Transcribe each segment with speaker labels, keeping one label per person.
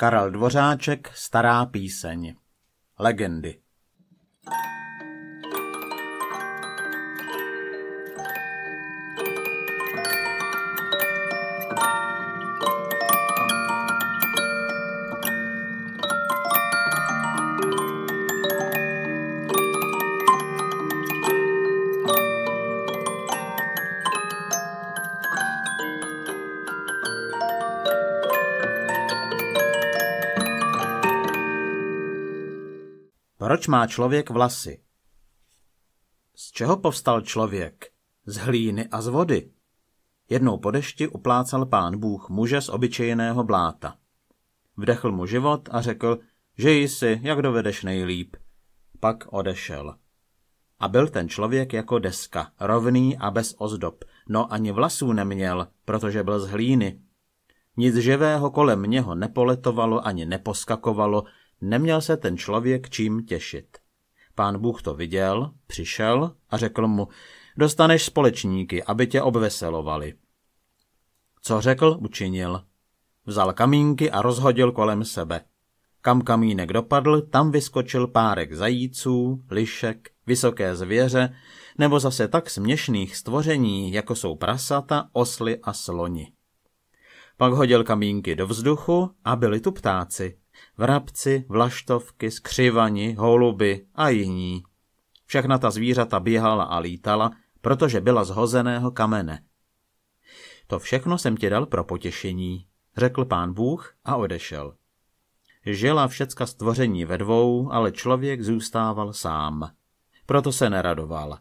Speaker 1: Karel Dvořáček, Stará píseň. Legendy. Proč má člověk vlasy? Z čeho povstal člověk? Z hlíny a z vody. Jednou po dešti uplácal pán Bůh muže z obyčejného bláta. Vdechl mu život a řekl, že jsi, jak dovedeš nejlíp. Pak odešel. A byl ten člověk jako deska, rovný a bez ozdob, no ani vlasů neměl, protože byl z hlíny. Nic živého kolem něho nepoletovalo ani neposkakovalo, Neměl se ten člověk čím těšit. Pán Bůh to viděl, přišel a řekl mu, dostaneš společníky, aby tě obveselovali. Co řekl, učinil. Vzal kamínky a rozhodil kolem sebe. Kam kamínek dopadl, tam vyskočil párek zajíců, lišek, vysoké zvěře, nebo zase tak směšných stvoření, jako jsou prasata, osly a sloni. Pak hodil kamínky do vzduchu a byli tu ptáci vrabci, vlaštovky, skřivani, holuby a jiní. Všechna ta zvířata běhala a lítala, protože byla z hozeného kamene. To všechno jsem ti dal pro potěšení, řekl pán Bůh a odešel. Žila všecka stvoření ve dvou, ale člověk zůstával sám. Proto se neradoval.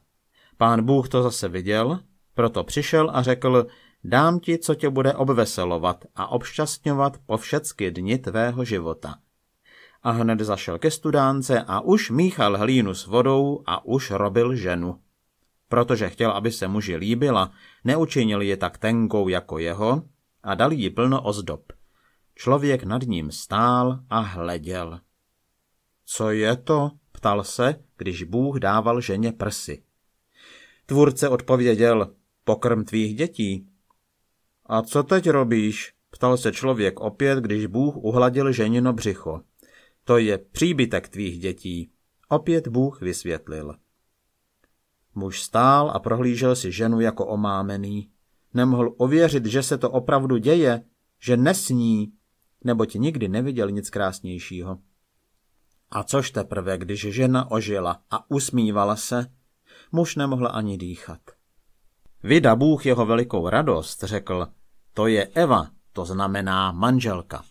Speaker 1: Pán Bůh to zase viděl, proto přišel a řekl, dám ti, co tě bude obveselovat a obšťastňovat po všecky dny tvého života a hned zašel ke studánce a už míchal hlínu s vodou a už robil ženu. Protože chtěl, aby se muži líbila, neučinil je tak tenkou jako jeho a dal jí plno ozdob. Člověk nad ním stál a hleděl. Co je to? ptal se, když Bůh dával ženě prsy. Tvůrce odpověděl, pokrm tvých dětí. A co teď robíš? ptal se člověk opět, když Bůh uhladil ženino břicho. To je příbytek tvých dětí. Opět Bůh vysvětlil. Muž stál a prohlížel si ženu jako omámený. Nemohl ověřit, že se to opravdu děje, že nesní, neboť nikdy neviděl nic krásnějšího. A což teprve, když žena ožila a usmívala se, muž nemohl ani dýchat. Vida Bůh jeho velikou radost, řekl, to je Eva, to znamená manželka.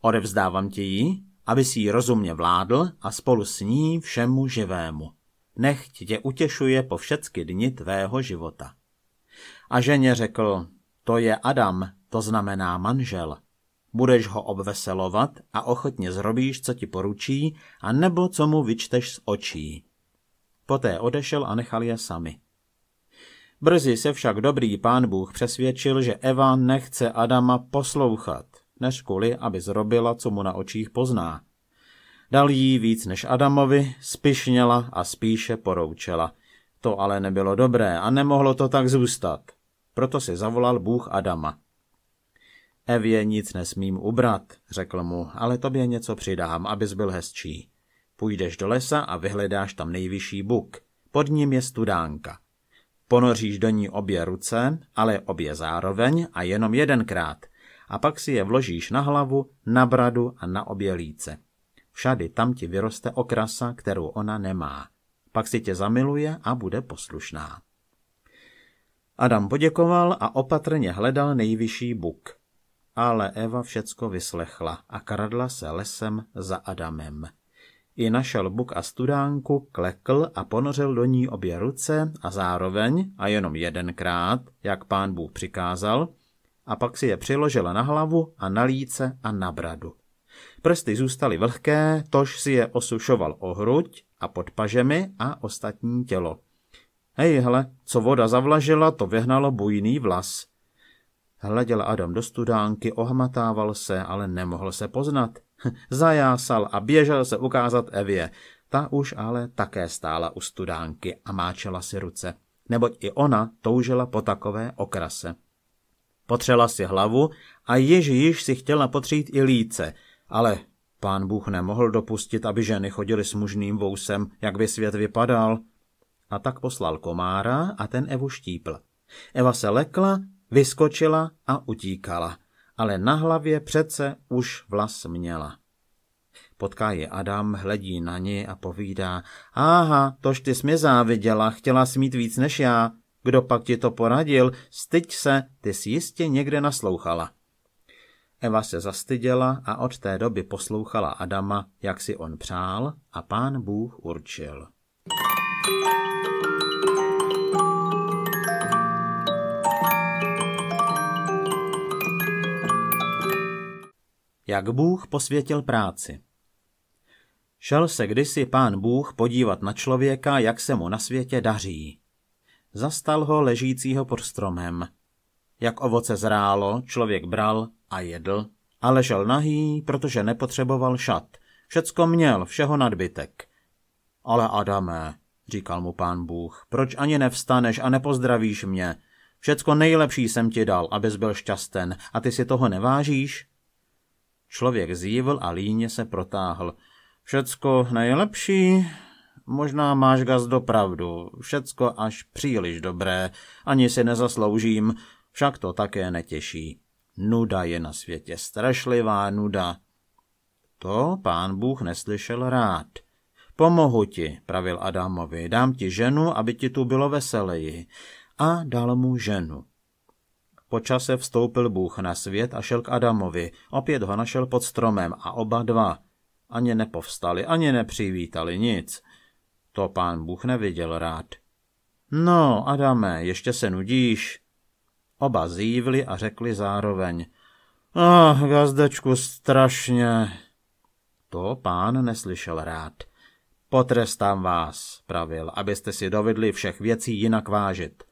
Speaker 1: Odevzdávám ti ji? aby si ji rozumně vládl a spolu s ní všemu živému. Nechť tě utěšuje po všecky dni tvého života. A ženě řekl, to je Adam, to znamená manžel. Budeš ho obveselovat a ochotně zrobíš, co ti poručí, a nebo co mu vyčteš z očí. Poté odešel a nechal je sami. Brzy se však dobrý pán Bůh přesvědčil, že Eva nechce Adama poslouchat než kvůli, aby zrobila, co mu na očích pozná. Dal jí víc než Adamovi, spišněla a spíše poroučela. To ale nebylo dobré a nemohlo to tak zůstat. Proto si zavolal Bůh Adama. Evě nic nesmím ubrat, řekl mu, ale tobě něco přidám, abys byl hezčí. Půjdeš do lesa a vyhledáš tam nejvyšší buk. Pod ním je studánka. Ponoříš do ní obě ruce, ale obě zároveň a jenom jedenkrát a pak si je vložíš na hlavu, na bradu a na obě líce. Všady tam ti vyroste okrasa, kterou ona nemá. Pak si tě zamiluje a bude poslušná. Adam poděkoval a opatrně hledal nejvyšší buk. Ale Eva všecko vyslechla a kradla se lesem za Adamem. I našel buk a studánku, klekl a ponořil do ní obě ruce a zároveň, a jenom jedenkrát, jak pán Bůh přikázal, a pak si je přiložila na hlavu a na líce a na bradu. Prsty zůstaly vlhké, tož si je osušoval o hruď a pod pažemi a ostatní tělo. Hej, hle, co voda zavlažila, to vyhnalo bujný vlas. Hleděl Adam do studánky, ohmatával se, ale nemohl se poznat. Zajásal a běžel se ukázat Evě. Ta už ale také stála u studánky a máčela si ruce, neboť i ona toužila po takové okrase. Potřela si hlavu a jež již si chtěl potřít i líce, ale pán Bůh nemohl dopustit, aby ženy chodily s mužným vousem, jak by svět vypadal. A tak poslal komára a ten Evu štípl. Eva se lekla, vyskočila a utíkala, ale na hlavě přece už vlas měla. Potká je Adam, hledí na ní a povídá, aha, tož ty jsi mě záviděla, chtěla smít víc než já. Kdo pak ti to poradil? Styď se, ty jsi jistě někde naslouchala. Eva se zastyděla a od té doby poslouchala Adama, jak si on přál a pán Bůh určil. Jak Bůh posvětil práci Šel se kdysi pán Bůh podívat na člověka, jak se mu na světě daří. Zastal ho ležícího pod stromem. Jak ovoce zrálo, člověk bral a jedl, ale ležel nahý, protože nepotřeboval šat. Všecko měl, všeho nadbytek. Ale Adame, říkal mu pán Bůh, proč ani nevstaneš a nepozdravíš mě? Všecko nejlepší jsem ti dal, abys byl šťasten, a ty si toho nevážíš? Člověk zívl a líně se protáhl. Všecko nejlepší, Možná máš gazdo pravdu, všecko až příliš dobré, ani si nezasloužím, však to také netěší. Nuda je na světě strašlivá nuda. To pán Bůh neslyšel rád. Pomohu ti, pravil Adamovi, dám ti ženu, aby ti tu bylo veseleji. A dal mu ženu. Po čase vstoupil Bůh na svět a šel k Adamovi. Opět ho našel pod stromem a oba dva. Ani nepovstali, ani nepřivítali nic. To pán Bůh neviděl rád. No, Adame, ještě se nudíš? Oba zívli a řekli zároveň. Ach, gazdečku, strašně. To pán neslyšel rád. Potrestám vás, pravil, abyste si dovedli všech věcí jinak vážit.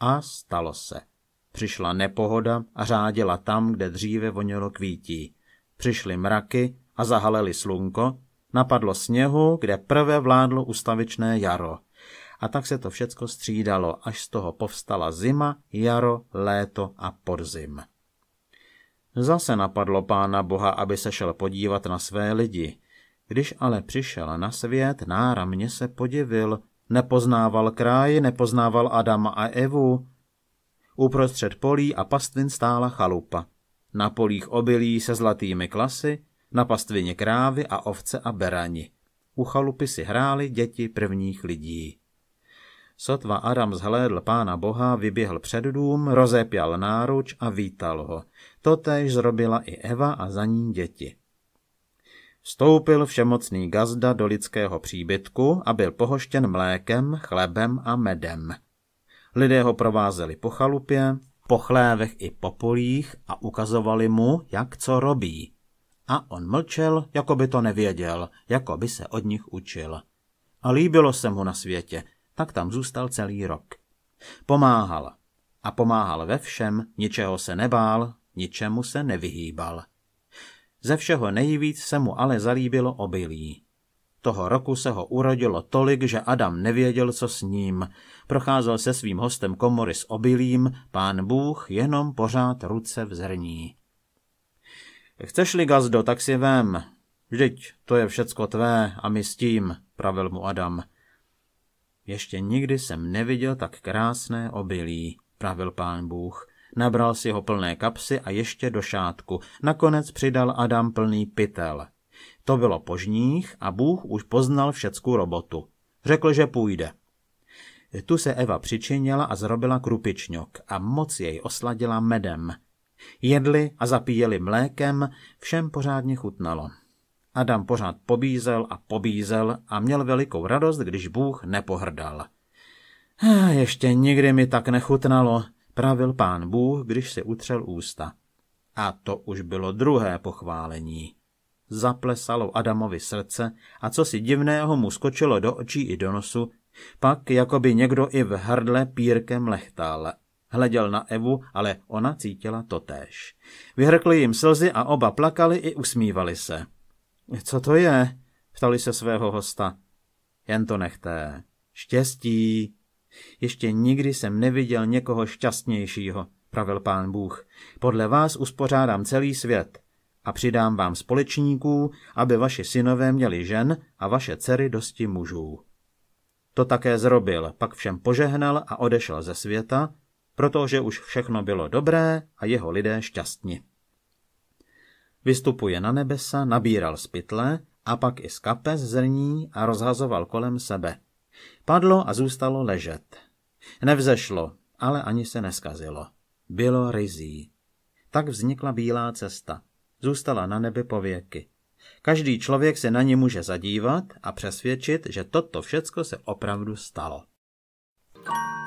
Speaker 1: A stalo se. Přišla nepohoda a řádila tam, kde dříve vonělo kvítí. Přišly mraky a zahaleli slunko Napadlo sněhu, kde prve vládlo ustavičné jaro. A tak se to všecko střídalo, až z toho povstala zima, jaro, léto a podzim. Zase napadlo pána Boha, aby se šel podívat na své lidi. Když ale přišel na svět, náramně se podivil, nepoznával kraj, nepoznával Adama a Evu. Uprostřed polí a pastvin stála chalupa. Na polích obilí se zlatými klasy, na pastvině krávy a ovce a berani. U chalupy si hráli děti prvních lidí. Sotva Adam zhlédl pána Boha, vyběhl před dům, rozepěl náruč a vítal ho. Totež zrobila i Eva a za ní děti. Vstoupil všemocný gazda do lidského příbytku a byl pohoštěn mlékem, chlebem a medem. Lidé ho provázeli po chalupě, po chlévech i po polích a ukazovali mu, jak co robí. A on mlčel, jako by to nevěděl, jako by se od nich učil. A líbilo se mu na světě, tak tam zůstal celý rok. Pomáhal. A pomáhal ve všem, ničeho se nebál, ničemu se nevyhýbal. Ze všeho nejvíc se mu ale zalíbilo obilí. Toho roku se ho urodilo tolik, že Adam nevěděl, co s ním. Procházel se svým hostem komory s obilím, pán Bůh jenom pořád ruce v zrní. Chceš-li gazdo, tak si vem. Vždyť to je všecko tvé a my s tím, pravil mu Adam. Ještě nikdy jsem neviděl tak krásné obilí, pravil pán Bůh. Nabral si ho plné kapsy a ještě do šátku. Nakonec přidal Adam plný pytel. To bylo požních a Bůh už poznal všecku robotu. Řekl, že půjde. Tu se Eva přičinila a zrobila krupičňok a moc jej osladila medem. Jedli a zapíjeli mlékem, všem pořádně chutnalo. Adam pořád pobízel a pobízel a měl velikou radost, když Bůh nepohrdal. Ještě nikdy mi tak nechutnalo, pravil pán Bůh, když si utřel ústa. A to už bylo druhé pochválení. Zaplesalo Adamovi srdce a co si divného mu skočilo do očí i do nosu, pak jako by někdo i v hrdle pírkem lechtal. Hleděl na Evu, ale ona cítila totéž. Vyhrkli jim slzy a oba plakali i usmívali se. Co to je? Ptali se svého hosta. Jen to nechte. Štěstí. Ještě nikdy jsem neviděl někoho šťastnějšího, pravil pán Bůh. Podle vás uspořádám celý svět a přidám vám společníků, aby vaši synové měli žen a vaše dcery dosti mužů. To také zrobil, pak všem požehnal a odešel ze světa, protože už všechno bylo dobré a jeho lidé šťastní. Vystupuje na nebesa, nabíral z pytle a pak i z kapes zrní a rozhazoval kolem sebe. Padlo a zůstalo ležet. Nevzešlo, ale ani se neskazilo. Bylo ryzí. Tak vznikla bílá cesta. Zůstala na nebi pověky. Každý člověk se na ně může zadívat a přesvědčit, že toto všecko se opravdu stalo. thank you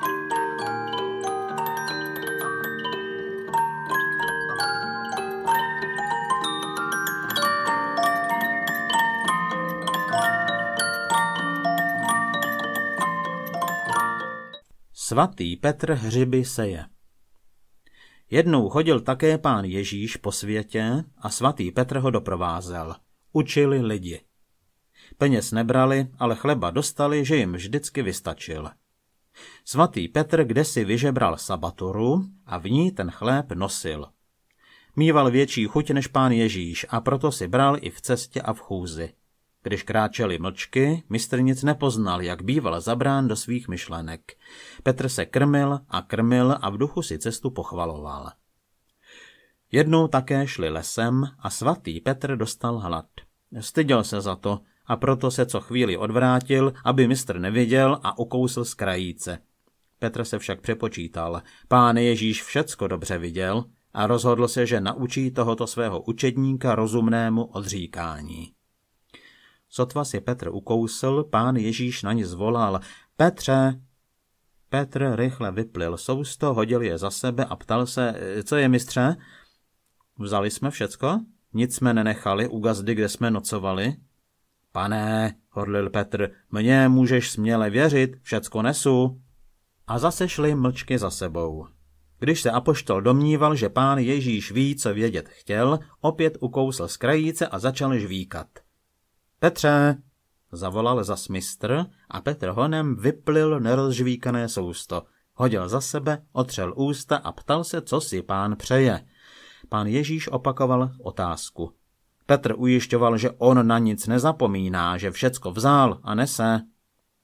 Speaker 1: Svatý Petr hřiby seje. Jednou chodil také pán Ježíš po světě a svatý Petr ho doprovázel. Učili lidi. Peněz nebrali, ale chleba dostali, že jim vždycky vystačil. Svatý Petr kde si vyžebral sabatoru a v ní ten chléb nosil. Mýval větší chuť než pán Ježíš a proto si bral i v cestě a v chůzi. Když kráčeli mlčky, mistr nic nepoznal, jak býval zabrán do svých myšlenek. Petr se krmil a krmil a v duchu si cestu pochvaloval. Jednou také šli lesem a svatý Petr dostal hlad. Styděl se za to a proto se co chvíli odvrátil, aby mistr neviděl a ukousl z krajíce. Petr se však přepočítal. Pán Ježíš všecko dobře viděl a rozhodl se, že naučí tohoto svého učedníka rozumnému odříkání. Sotva si Petr ukousl, pán Ježíš na ně zvolal. Petře! Petr rychle vyplil sousto, hodil je za sebe a ptal se, co je mistře? Vzali jsme všecko? Nic jsme nenechali u gazdy, kde jsme nocovali? Pane, horlil Petr, mně můžeš směle věřit, všecko nesu. A zase šli mlčky za sebou. Když se apoštol domníval, že pán Ježíš ví, co vědět chtěl, opět ukousl z krajíce a začal žvíkat. Petře! Zavolal zas mistr a Petr honem vyplil nerozžvíkané sousto. Hodil za sebe, otřel ústa a ptal se, co si pán přeje. Pán Ježíš opakoval otázku. Petr ujišťoval, že on na nic nezapomíná, že všecko vzal a nese.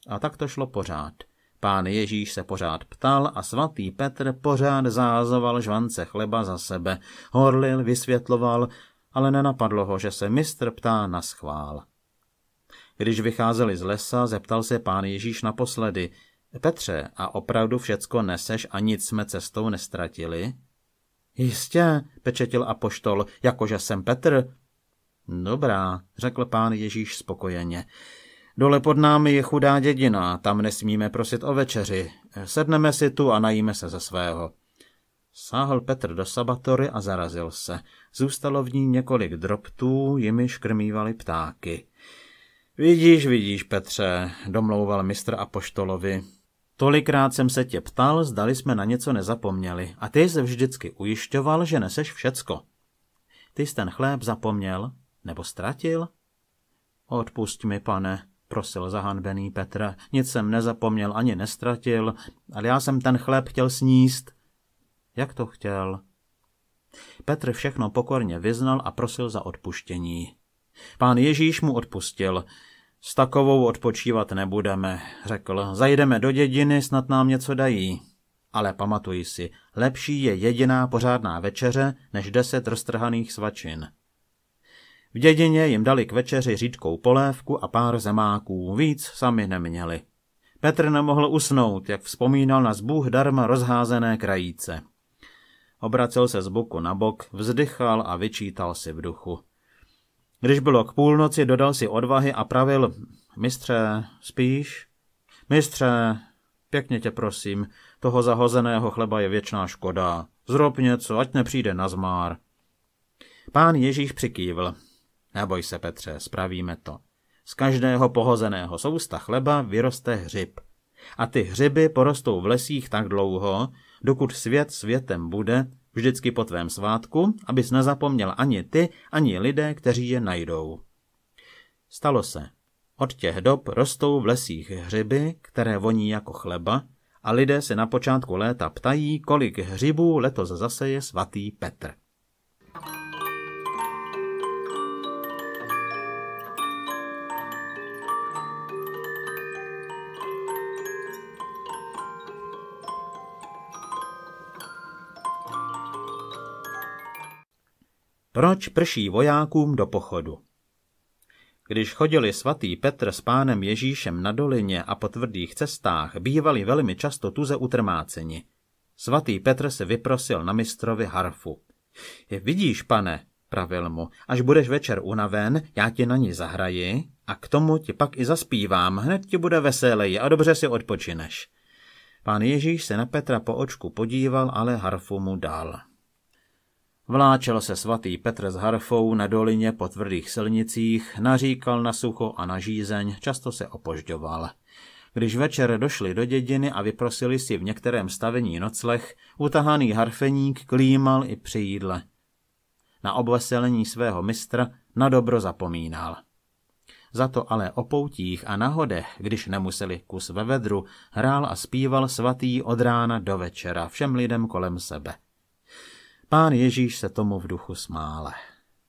Speaker 1: A tak to šlo pořád. Pán Ježíš se pořád ptal a svatý Petr pořád zázoval žvance chleba za sebe. Horlil, vysvětloval, ale nenapadlo ho, že se mistr ptá na schvál. Když vycházeli z lesa, zeptal se pán Ježíš naposledy, Petře, a opravdu všecko neseš a nic jsme cestou nestratili? Jistě, pečetil apoštol, jakože jsem Petr. Dobrá, řekl pán Ježíš spokojeně. Dole pod námi je chudá dědina, tam nesmíme prosit o večeři. Sedneme si tu a najíme se ze svého. Sáhl Petr do sabatory a zarazil se. Zůstalo v ní několik drobtů, jimiž krmívali ptáky. Vidíš, vidíš, Petře, domlouval mistr Apoštolovi. Tolikrát jsem se tě ptal, zdali jsme na něco nezapomněli a ty jsi vždycky ujišťoval, že neseš všecko. Ty jsi ten chléb zapomněl nebo ztratil? Odpust mi, pane, prosil zahanbený Petr. Nic jsem nezapomněl ani nestratil, ale já jsem ten chléb chtěl sníst. Jak to chtěl? Petr všechno pokorně vyznal a prosil za odpuštění. Pán Ježíš mu odpustil. S takovou odpočívat nebudeme, řekl. Zajdeme do dědiny, snad nám něco dají. Ale pamatuj si, lepší je jediná pořádná večeře, než deset roztrhaných svačin. V dědině jim dali k večeři řídkou polévku a pár zemáků, víc sami neměli. Petr nemohl usnout, jak vzpomínal na zbůh darma rozházené krajíce. Obracel se z boku na bok, vzdychal a vyčítal si v duchu. Když bylo k půlnoci, dodal si odvahy a pravil, mistře, spíš? Mistře, pěkně tě prosím, toho zahozeného chleba je věčná škoda. Zrob něco, ať nepřijde na zmár. Pán Ježíš přikývl. Neboj se, Petře, spravíme to. Z každého pohozeného sousta chleba vyroste hřib. A ty hřiby porostou v lesích tak dlouho, dokud svět světem bude Vždycky po tvém svátku, abys nezapomněl ani ty, ani lidé, kteří je najdou. Stalo se. Od těch dob rostou v lesích hřiby, které voní jako chleba, a lidé se na počátku léta ptají, kolik hřibů letos zaseje svatý Petr. Proč prší vojákům do pochodu? Když chodili svatý Petr s pánem Ježíšem na dolině a po tvrdých cestách, bývali velmi často tuze utrmáceni. Svatý Petr se vyprosil na mistrovi harfu. Vidíš, pane, pravil mu, až budeš večer unaven, já ti na ní zahraji a k tomu ti pak i zaspívám, hned ti bude veseleji a dobře si odpočineš. Pán Ježíš se na Petra po očku podíval, ale harfu mu dal. Vláčel se svatý Petr s harfou na dolině po tvrdých silnicích, naříkal na sucho a na žízeň, často se opožďoval. Když večer došli do dědiny a vyprosili si v některém stavení nocleh, utahaný harfeník klímal i při jídle. Na obveselení svého mistra na dobro zapomínal. Za to ale o poutích a nahodech, když nemuseli kus ve vedru, hrál a zpíval svatý od rána do večera všem lidem kolem sebe. Pán Ježíš se tomu v duchu smále.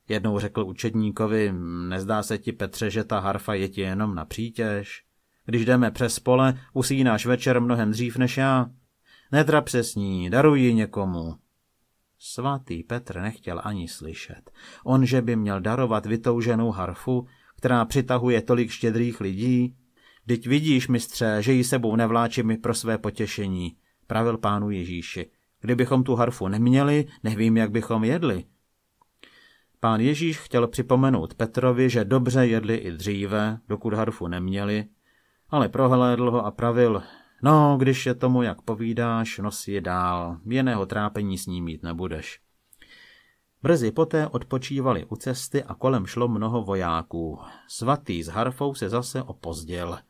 Speaker 1: Jednou řekl učedníkovi, nezdá se ti Petře, že ta harfa je ti jenom na přítěž? Když jdeme přes pole, usínáš večer mnohem dřív než já. Netrap se s ní, daruj ji někomu. Svatý Petr nechtěl ani slyšet. On, že by měl darovat vytouženou harfu, která přitahuje tolik štědrých lidí. Teď vidíš, mistře, že ji sebou nevláčím pro své potěšení, pravil pánu Ježíši. Kdybychom tu harfu neměli, nevím, jak bychom jedli. Pán Ježíš chtěl připomenout Petrovi, že dobře jedli i dříve, dokud harfu neměli, ale prohlédl ho a pravil, no, když je tomu, jak povídáš, nos je dál, jiného trápení s ním mít nebudeš. Brzy poté odpočívali u cesty a kolem šlo mnoho vojáků. Svatý s harfou se zase opozděl –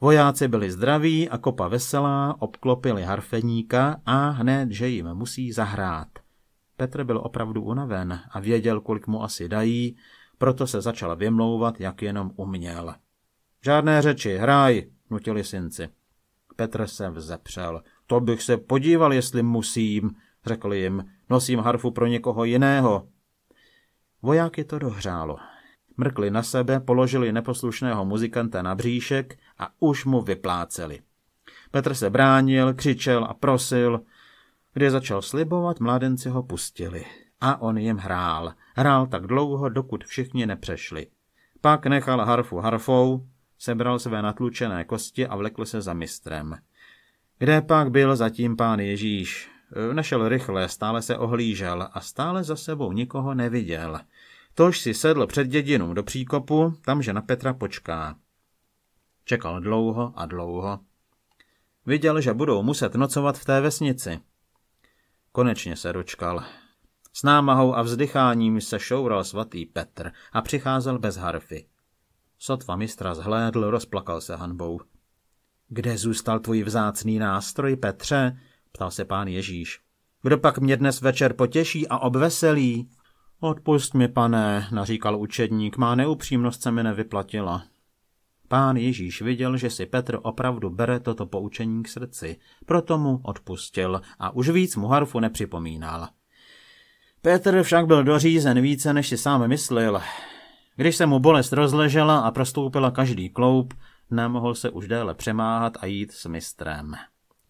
Speaker 1: Vojáci byli zdraví a kopa veselá, obklopili harfeníka a hned, že jim musí zahrát. Petr byl opravdu unaven a věděl, kolik mu asi dají, proto se začal vymlouvat, jak jenom uměl. Žádné řeči, hraj, nutili synci. Petr se vzepřel. To bych se podíval, jestli musím, řekl jim. Nosím harfu pro někoho jiného. Vojáky to dohřálo mrkli na sebe, položili neposlušného muzikanta na bříšek a už mu vypláceli. Petr se bránil, křičel a prosil. Kdy začal slibovat, mládenci ho pustili. A on jim hrál. Hrál tak dlouho, dokud všichni nepřešli. Pak nechal harfu harfou, sebral své natlučené kosti a vlekl se za mistrem. Kde pak byl zatím pán Ježíš? Našel rychle, stále se ohlížel a stále za sebou nikoho neviděl. Tož si sedl před dědinou do příkopu, tamže na Petra počká. Čekal dlouho a dlouho. Viděl, že budou muset nocovat v té vesnici. Konečně se dočkal. S námahou a vzdycháním se šoural svatý Petr a přicházel bez harfy. Sotva mistra zhlédl, rozplakal se hanbou. Kde zůstal tvůj vzácný nástroj, Petře? ptal se pán Ježíš. Kdo pak mě dnes večer potěší a obveselí? Odpust mi, pane, naříkal učedník, má neupřímnost se mi nevyplatila. Pán Ježíš viděl, že si Petr opravdu bere toto poučení k srdci, proto mu odpustil a už víc mu harfu nepřipomínal. Petr však byl dořízen více, než si sám myslel. Když se mu bolest rozležela a prostoupila každý kloup, nemohl se už déle přemáhat a jít s mistrem.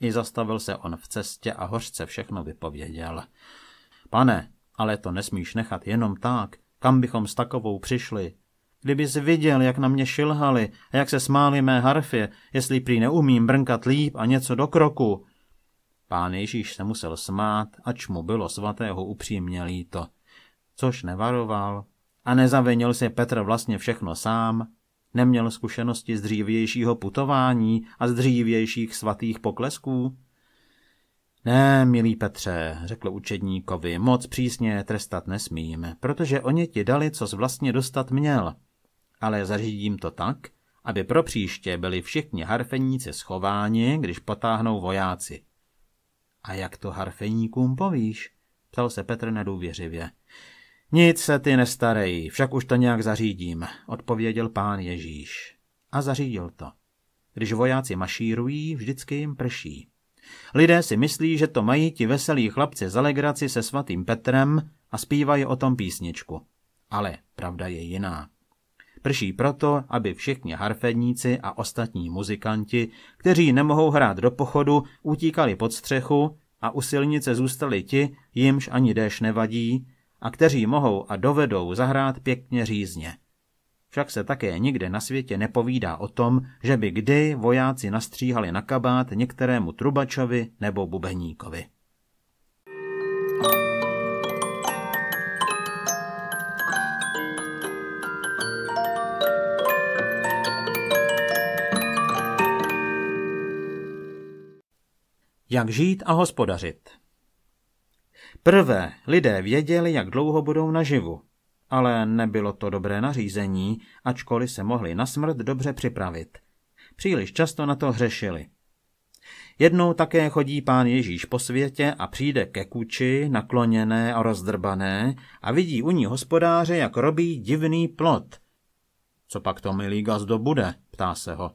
Speaker 1: I zastavil se on v cestě a hořce všechno vypověděl. Pane, ale to nesmíš nechat jenom tak, kam bychom s takovou přišli. Kdyby jsi viděl, jak na mě šilhali a jak se smáli mé harfě, jestli prý neumím brnkat líp a něco do kroku. Pán Ježíš se musel smát, ač mu bylo svatého upřímně líto. Což nevaroval. A nezavinil si Petr vlastně všechno sám. Neměl zkušenosti z dřívějšího putování a z dřívějších svatých poklesků. Ne, milý Petře, řekl učedníkovi, moc přísně trestat nesmím, protože oni ti dali, co z vlastně dostat měl. Ale zařídím to tak, aby pro příště byli všichni harfeníci schováni, když potáhnou vojáci. A jak to harfeníkům povíš? ptal se Petr nedůvěřivě. Nic se ty nestarej, však už to nějak zařídím, odpověděl pán Ježíš. A zařídil to. Když vojáci mašírují, vždycky jim prší. Lidé si myslí, že to mají ti veselí chlapci za legraci se svatým Petrem a zpívají o tom písničku. Ale pravda je jiná. Prší proto, aby všichni harfedníci a ostatní muzikanti, kteří nemohou hrát do pochodu, utíkali pod střechu a u silnice zůstali ti, jimž ani déš nevadí, a kteří mohou a dovedou zahrát pěkně řízně. Však se také nikde na světě nepovídá o tom, že by kdy vojáci nastříhali na kabát některému trubačovi nebo bubeníkovi. Jak žít a hospodařit? Prvé, lidé věděli, jak dlouho budou naživu. Ale nebylo to dobré nařízení, ačkoliv se mohli na smrt dobře připravit. Příliš často na to hřešili. Jednou také chodí pán Ježíš po světě a přijde ke kuči, nakloněné a rozdrbané, a vidí u ní hospodáře, jak robí divný plot. Co pak to milý gazdo bude? ptá se ho.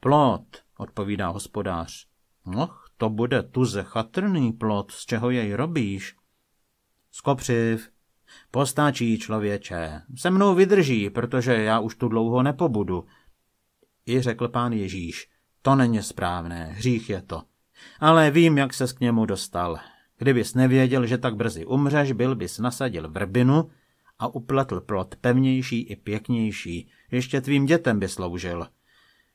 Speaker 1: Plot, odpovídá hospodář. Noch, to bude tuze chatrný plot, z čeho jej robíš. Skopřiv, Postačí, člověče, se mnou vydrží, protože já už tu dlouho nepobudu. I řekl pán Ježíš, to není správné, hřích je to. Ale vím, jak ses k němu dostal. Kdybys nevěděl, že tak brzy umřeš, byl bys nasadil vrbinu a upletl plot pevnější i pěknější, ještě tvým dětem by sloužil.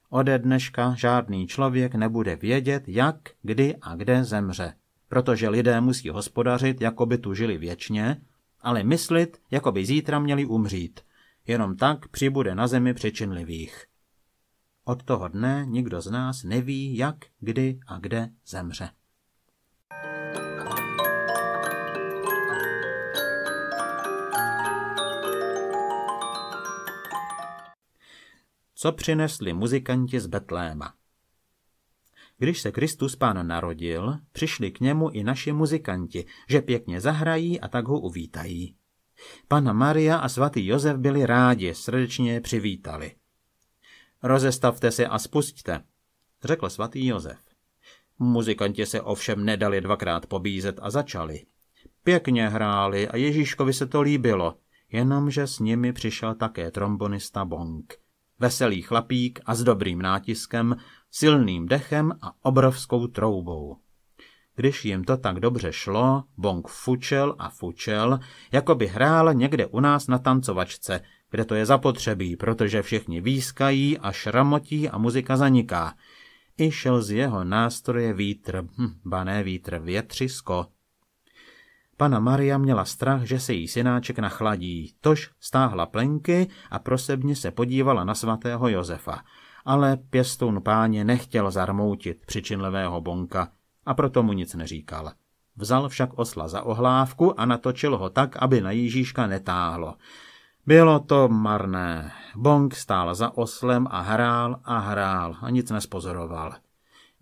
Speaker 1: Ode dneška žádný člověk nebude vědět, jak, kdy a kde zemře, protože lidé musí hospodařit, jako by tu žili věčně ale myslit, jako by zítra měli umřít. Jenom tak přibude na zemi přečinlivých. Od toho dne nikdo z nás neví, jak, kdy a kde zemře. Co přinesli muzikanti z Betléma? Když se Kristus pán narodil, přišli k němu i naši muzikanti, že pěkně zahrají a tak ho uvítají. Pana Maria a svatý Josef byli rádi, srdečně je přivítali. Rozestavte se a spustíte, řekl svatý Josef. Muzikanti se ovšem nedali dvakrát pobízet a začali. Pěkně hráli a Ježíškovi se to líbilo, jenomže s nimi přišel také trombonista Bonk. Veselý chlapík a s dobrým nátiskem, silným dechem a obrovskou troubou. Když jim to tak dobře šlo, Bong fučel a fučel, jako by hrál někde u nás na tancovačce, kde to je zapotřebí, protože všichni výskají a šramotí a muzika zaniká. I šel z jeho nástroje vítr, hm, bané vítr, větřisko, Pana Maria měla strach, že se jí synáček nachladí, tož stáhla plenky a prosebně se podívala na svatého Josefa. Ale pěstoun páně nechtěl zarmoutit přičinlivého bonka a proto mu nic neříkal. Vzal však osla za ohlávku a natočil ho tak, aby na Ježíška netáhlo. Bylo to marné. Bong stál za oslem a hrál a hrál a nic nespozoroval.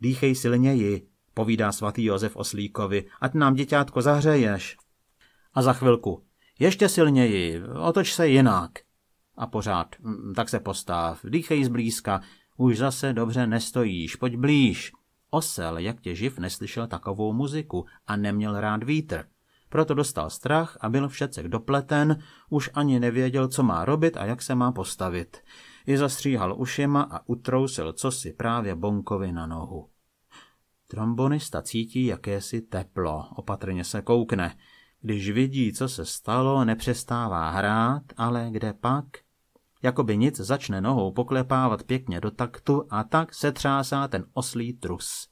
Speaker 1: Dýchej silněji, povídá svatý Josef Oslíkovi, ať nám děťátko zahřeješ. A za chvilku, ještě silněji, otoč se jinak. A pořád, mm, tak se postav, dýchej zblízka, už zase dobře nestojíš, pojď blíž. Osel, jak tě živ, neslyšel takovou muziku a neměl rád vítr. Proto dostal strach a byl všecek dopleten, už ani nevěděl, co má robit a jak se má postavit. I zastříhal ušima a utrousil cosi právě Bonkovi na nohu. Trombonista cítí jakési teplo, opatrně se koukne. Když vidí, co se stalo, nepřestává hrát, ale kde pak? Jakoby nic začne nohou poklepávat pěkně do taktu a tak se třásá ten oslý trus.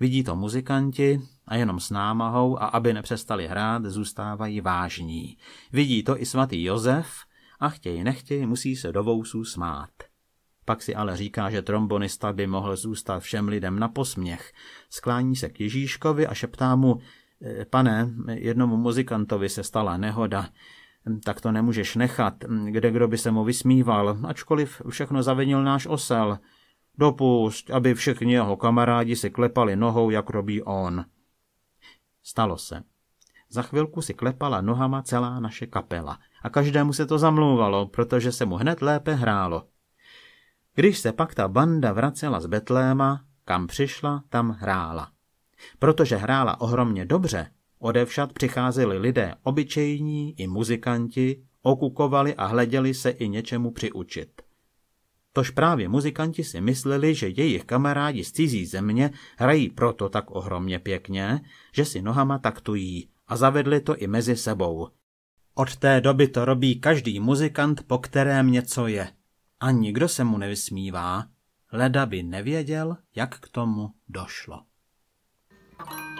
Speaker 1: Vidí to muzikanti a jenom s námahou a aby nepřestali hrát, zůstávají vážní. Vidí to i svatý Josef a chtěj nechtěj musí se do vousů smát. Pak si ale říká, že trombonista by mohl zůstat všem lidem na posměch. Sklání se k Ježíškovi a šeptá mu, e, pane, jednomu muzikantovi se stala nehoda, tak to nemůžeš nechat, kde kdo by se mu vysmíval, ačkoliv všechno zavinil náš osel. Dopust, aby všichni jeho kamarádi si klepali nohou, jak robí on. Stalo se. Za chvilku si klepala nohama celá naše kapela a každému se to zamlouvalo, protože se mu hned lépe hrálo. Když se pak ta banda vracela z Betléma, kam přišla, tam hrála. Protože hrála ohromně dobře, odevšad přicházeli lidé obyčejní i muzikanti, okukovali a hleděli se i něčemu přiučit. Tož právě muzikanti si mysleli, že jejich kamarádi z cizí země hrají proto tak ohromně pěkně, že si nohama taktují a zavedli to i mezi sebou. Od té doby to robí každý muzikant, po kterém něco je a nikdo se mu nevysmívá, leda by nevěděl, jak k tomu došlo. thank you